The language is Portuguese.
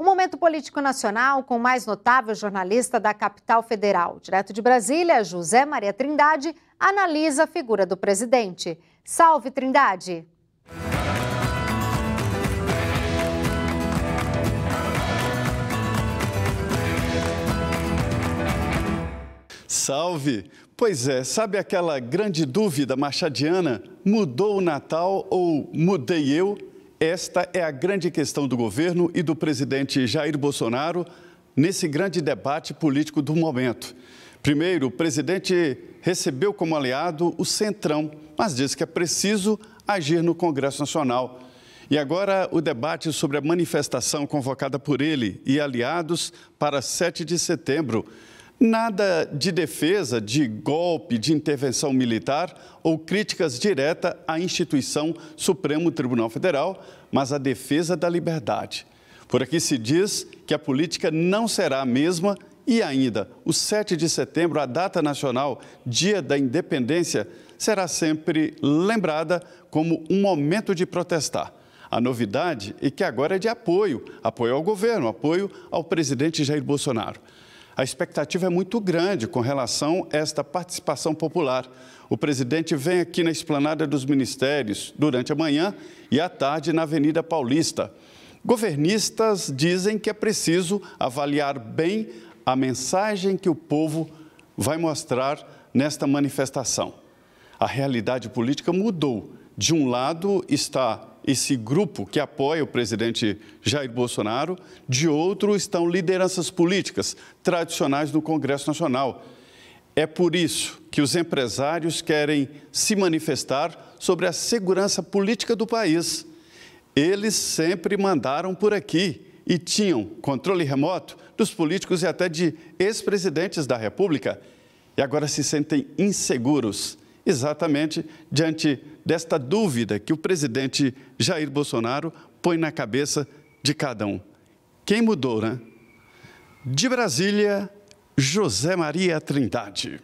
O momento político nacional com o mais notável jornalista da capital federal, direto de Brasília, José Maria Trindade, analisa a figura do presidente. Salve Trindade! Salve! Pois é, sabe aquela grande dúvida machadiana? Mudou o Natal ou mudei eu? Esta é a grande questão do governo e do presidente Jair Bolsonaro nesse grande debate político do momento. Primeiro, o presidente recebeu como aliado o Centrão, mas disse que é preciso agir no Congresso Nacional. E agora o debate sobre a manifestação convocada por ele e aliados para 7 de setembro. Nada de defesa, de golpe, de intervenção militar ou críticas diretas à instituição Supremo Tribunal Federal, mas a defesa da liberdade. Por aqui se diz que a política não será a mesma e ainda o 7 de setembro, a data nacional, Dia da Independência, será sempre lembrada como um momento de protestar. A novidade é que agora é de apoio, apoio ao governo, apoio ao presidente Jair Bolsonaro. A expectativa é muito grande com relação a esta participação popular. O presidente vem aqui na esplanada dos ministérios durante a manhã e à tarde na Avenida Paulista. Governistas dizem que é preciso avaliar bem a mensagem que o povo vai mostrar nesta manifestação. A realidade política mudou. De um lado está esse grupo que apoia o presidente Jair Bolsonaro, de outro estão lideranças políticas tradicionais do Congresso Nacional. É por isso que os empresários querem se manifestar sobre a segurança política do país. Eles sempre mandaram por aqui e tinham controle remoto dos políticos e até de ex-presidentes da República. E agora se sentem inseguros, exatamente diante desta dúvida que o presidente Jair Bolsonaro põe na cabeça de cada um. Quem mudou, né? De Brasília, José Maria Trindade.